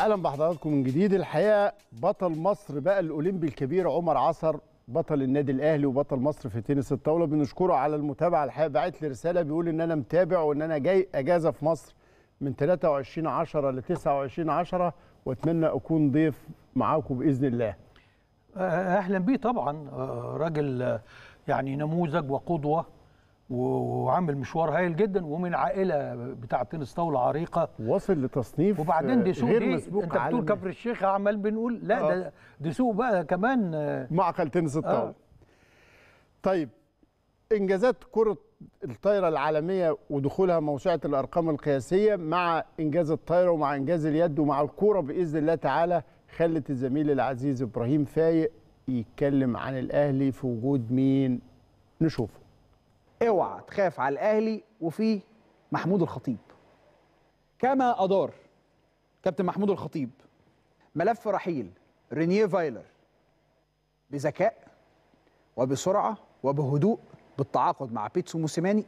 اهلا بحضراتكم من جديد الحقيقه بطل مصر بقى الاولمبي الكبير عمر عصر بطل النادي الاهلي وبطل مصر في تنس الطاوله بنشكره على المتابعه الحقيقه بعت لي رساله بيقول ان انا متابع وان انا جاي اجازه في مصر من 23 10 ل 29 10 واتمنى اكون ضيف معاكم باذن الله أه، اهلا بيه طبعا أه، راجل أه، يعني نموذج وقدوه وعامل مشوار هايل جدا ومن عائله بتاع تنس طاوله عريقه واصل لتصنيف وبعدين دي سوق دي انت بتقول كفر الشيخ عمال بنقول لا آه. ده دي سوق بقى كمان آه. معقل تنس آه. الطاوله آه. طيب انجازات كره الطايره العالميه ودخولها موسوعه الارقام القياسيه مع انجاز الطايره ومع انجاز اليد ومع الكوره باذن الله تعالى خلت الزميل العزيز ابراهيم فايق يتكلم عن الاهلي في وجود مين نشوفه اوعى تخاف على الاهلي وفي محمود الخطيب كما ادار كابتن محمود الخطيب ملف رحيل رينيه فايلر بذكاء وبسرعه وبهدوء بالتعاقد مع بيتسو موسيماني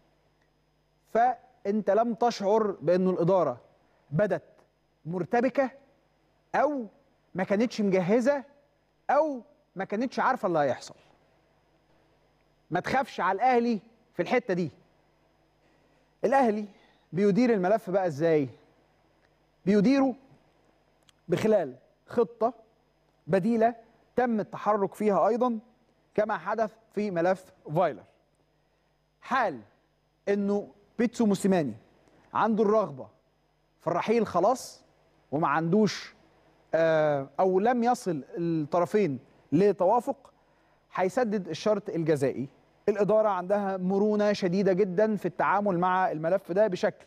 فانت لم تشعر بان الاداره بدت مرتبكه او ما كانتش مجهزه او ما كانتش عارفه اللي هيحصل ما تخافش على الاهلي في الحته دي الاهلي بيدير الملف بقى ازاي بيديره بخلال خطه بديله تم التحرك فيها ايضا كما حدث في ملف فايلر حال انه بيتسو موسيماني عنده الرغبه في الرحيل خلاص وما عندوش آه، او لم يصل الطرفين لتوافق هيسدد الشرط الجزائي الإدارة عندها مرونة شديدة جدا في التعامل مع الملف ده بشكل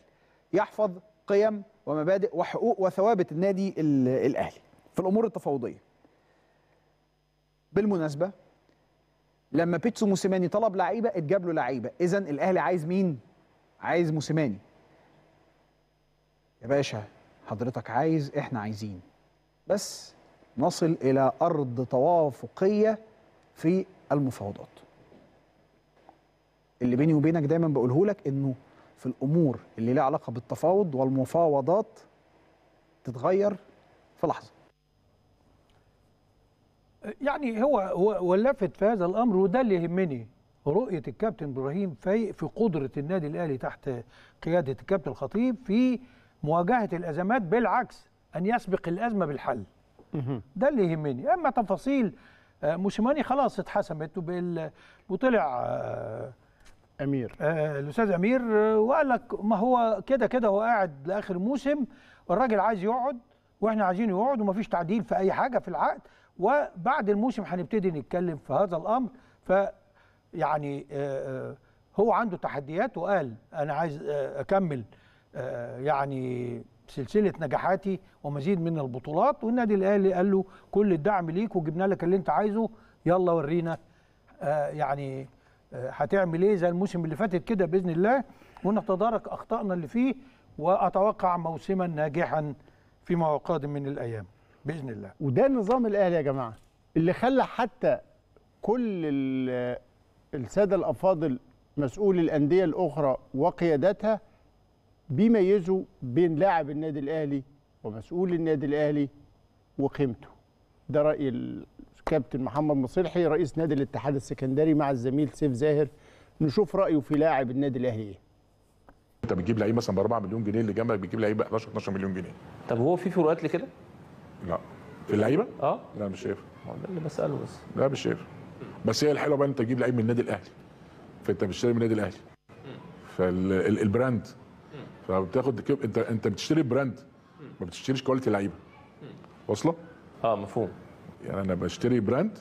يحفظ قيم ومبادئ وحقوق وثوابت النادي الأهلي في الأمور التفاوضية بالمناسبة لما بيتسو موسيماني طلب لعيبة اتجاب له لعيبة إذا الأهلي عايز مين؟ عايز موسيماني يا باشا حضرتك عايز احنا عايزين بس نصل إلى أرض توافقية في المفاوضات اللي بيني وبينك دايما بقوله لك انه في الامور اللي ليها علاقه بالتفاوض والمفاوضات تتغير في لحظه يعني هو هو ولفت في هذا الامر وده اللي يهمني رؤيه الكابتن ابراهيم فايق في قدره النادي الاهلي تحت قياده الكابتن الخطيب في مواجهه الازمات بالعكس ان يسبق الازمه بالحل ده اللي يهمني اما تفاصيل آه، موسيماني خلاص اتحسمت وطلع آه، امير آه الاستاذ امير آه، وقال لك ما هو كده كده هو قاعد لاخر موسم والراجل عايز يقعد واحنا عايزين يقعد ومفيش تعديل في اي حاجه في العقد وبعد الموسم هنبتدي نتكلم في هذا الامر ف يعني آه, آه، هو عنده تحديات وقال انا عايز آه، اكمل يعني سلسله نجاحاتي ومزيد من البطولات والنادي الاهلي قال له كل الدعم ليك وجبنا لك اللي انت عايزه يلا ورينا يعني هتعمل ايه زي الموسم اللي فاتت كده باذن الله ونتدارك اخطائنا اللي فيه واتوقع موسما ناجحا فيما هو قادم من الايام باذن الله وده نظام الاهلي يا جماعه اللي خلى حتى كل الساده الافاضل مسؤول الانديه الاخرى وقيادتها بيميزوا بين لاعب النادي الاهلي ومسؤول النادي الاهلي وقيمته ده راي كابتن محمد مصلحي رئيس نادي الاتحاد السكندري مع الزميل سيف زاهر نشوف رايه في لاعب النادي الاهلي ايه انت بتجيب لعيب مثلا ب 4 مليون جنيه اللي جنبك بتجيب لعيب ب 11 12 مليون جنيه طب هو في فروقات لكده لا في اللعيبه اه لا مش شايف ما ده اللي بساله بس لا مش شايف بس هي الحلوه بقى انت تجيب لعيب من النادي الاهلي فانت بتشتري من النادي الاهلي فالبراند فبتاخد انت انت بتشتري براند ما بتشتريش كواليتي لعيبه واصله اه مفهوم يعني انا بشتري براند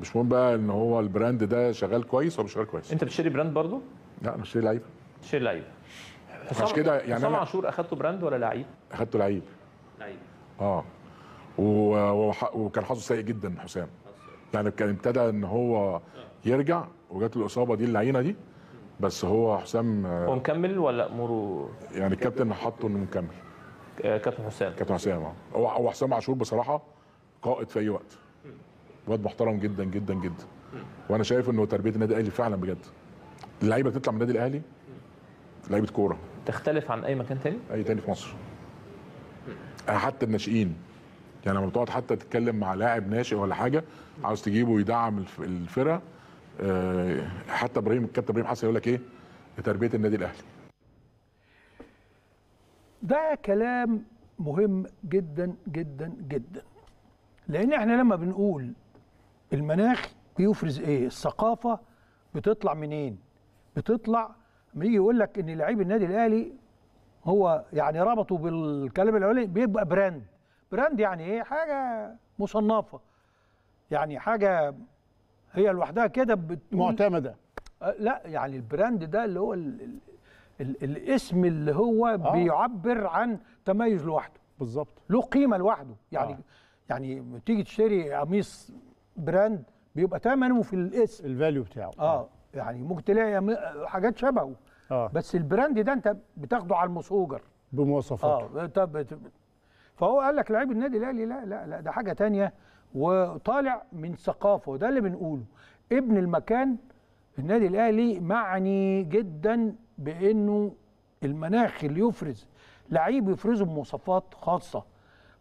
مش مهم بقى ان هو البراند ده شغال كويس ولا مش شغال كويس انت بتشتري براند برضه؟ لا انا بشتري لعيبه بتشتري لعيبه عشان كده يعني حسام عاشور اخدته براند ولا لعيب؟ اخدته لعيب لعيب اه و... وكان حظه سيء جدا حسام يعني كان ابتدى ان هو يرجع وجات له الاصابه دي اللعينه دي بس هو حسام آه، هو مكمل ولا اموره يعني الكابتن حطه انه مكمل آه، كابتن حسام كابتن حسام اه هو حسام عاشور بصراحه قائد في اي وقت واد محترم جدا جدا جدا وانا شايف انه تربيه النادي الاهلي فعلا بجد اللعيبه بتطلع من النادي الاهلي لعيبه كوره تختلف عن اي مكان تاني اي تاني في مصر حتى الناشئين يعني لما بتقعد حتى تتكلم مع لاعب ناشئ ولا حاجه عاوز تجيبه يدعم الفرقه آه، حتى ابراهيم الكابتن ابراهيم حسن يقول لك ايه تربيه النادي الاهلي ده كلام مهم جدا جدا جدا لان احنا لما بنقول المناخ بيفرز ايه الثقافه بتطلع منين بتطلع بيجي يقول لك ان لعيب النادي الاهلي هو يعني ربطه بالكلام الاولاني بيبقى براند براند يعني ايه حاجه مصنفه يعني حاجه هي لوحدها كده بت... معتمده أه، لا يعني البراند ده اللي هو ال... ال... ال... الاسم اللي هو آه. بيعبر عن تميز لوحده بالظبط له قيمه لوحده يعني آه. يعني تيجي تشتري قميص براند بيبقى ثمنه في الاسم الفاليو بتاعه اه يعني ممكن تلاقي حاجات شبهه آه. بس البراند ده انت بتاخده على المسوجر بمواصفاته اه طب فهو قال لك لعيب النادي الاهلي لا لا لا ده حاجه تانية وطالع من ثقافه وده اللي بنقوله ابن المكان النادي الاهلي معني جدا بانه المناخ اللي يفرز لعيب يفرزه بمواصفات خاصه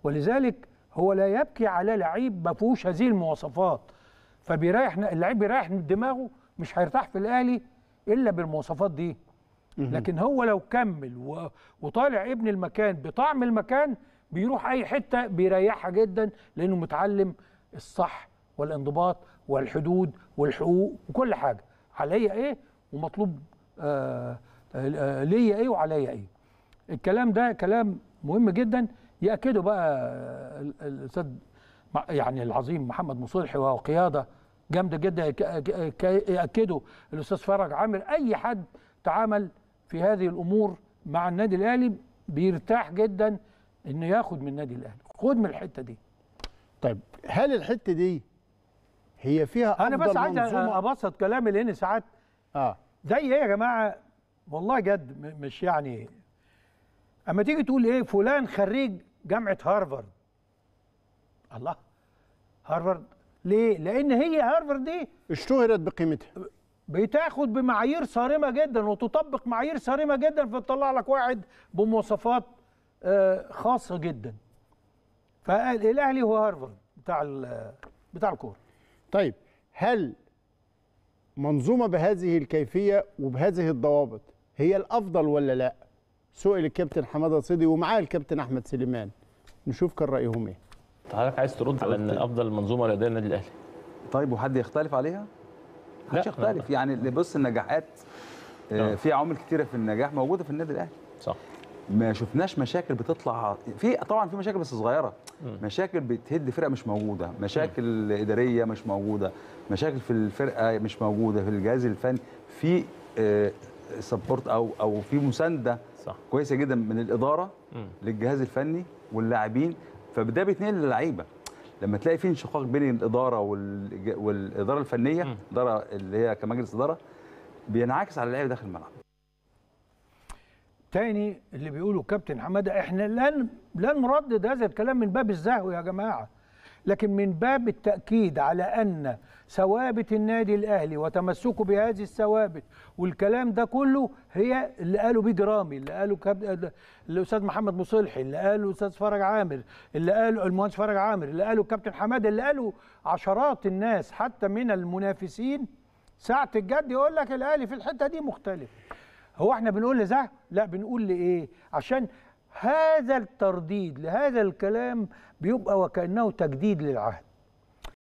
ولذلك هو لا يبكي على لعيب ما فيهوش هذه المواصفات فبيريح اللعيب بيريح دماغه مش هيرتاح في الاهلي الا بالمواصفات دي لكن هو لو كمل وطالع ابن المكان بطعم المكان بيروح اي حته بيريحها جدا لانه متعلم الصح والانضباط والحدود والحقوق وكل حاجه عليا ايه ومطلوب آه, آه، ليا ايه وعليا ايه الكلام ده كلام مهم جدا ياكدوا بقى الاستاذ يعني العظيم محمد مصلحي وهو قياده جامده جدا ياكدوا الاستاذ فرج عامر اي حد تعامل في هذه الامور مع النادي الاهلي بيرتاح جدا انه ياخد من النادي الاهلي خد من الحته دي طيب هل الحته دي هي فيها انا بس عايز ابسط كلامي لان ساعات اه زي ايه يا جماعه والله جد مش يعني اما تيجي تقول ايه فلان خريج جامعه هارفارد الله هارفارد ليه لان هي هارفارد دي اشتهرت بقيمتها بتاخد بمعايير صارمه جدا وتطبق معايير صارمه جدا فتطلع لك واحد بمواصفات آه، خاصه جدا فالاهلي هو هارفارد بتاع بتاع الكوره طيب هل منظومه بهذه الكيفيه وبهذه الضوابط هي الافضل ولا لا سئل الكابتن حماده صيدي ومعاه الكابتن احمد سليمان نشوف كان رايهم ايه حضرتك عايز ترد على ان افضل منظومه رياضيه النادي الاهلي طيب وحد يختلف عليها لا يختلف يعني اللي بص النجاحات آه، نعم. في عوامل كتيره في النجاح موجوده في النادي الاهلي صح ما شفناش مشاكل بتطلع في طبعا في مشاكل بس صغيره مشاكل بتهد فرقه مش موجوده مشاكل اداريه مش موجوده مشاكل في الفرقه مش موجوده في الجهاز الفني في سبورت آه، او او في مسانده صح. كويسه جدا من الاداره م. للجهاز الفني واللاعبين فده بيتنقل للعيبه لما تلاقي في انشقاق بين الاداره والاداره الفنيه الاداره اللي هي كمجلس اداره بينعكس على اللعيبه داخل الملعب تاني اللي بيقوله كابتن حماده احنا لن لن نردد هذا الكلام من باب الزهو يا جماعه لكن من باب التأكيد على أن ثوابت النادي الأهلي وتمسكه بهذه الثوابت والكلام ده كله هي اللي قاله بيج رامي اللي قاله كاب... الأستاذ محمد مصلحي اللي قاله الأستاذ فرج عامر اللي قاله المهندس فرج عامر اللي قاله كابتن حماده اللي قاله عشرات الناس حتى من المنافسين ساعة الجد يقول لك الأهلي في الحتة دي مختلف هو احنا بنقول لزه لا بنقول لإيه عشان هذا الترديد لهذا الكلام بيبقى وكأنه تجديد للعهد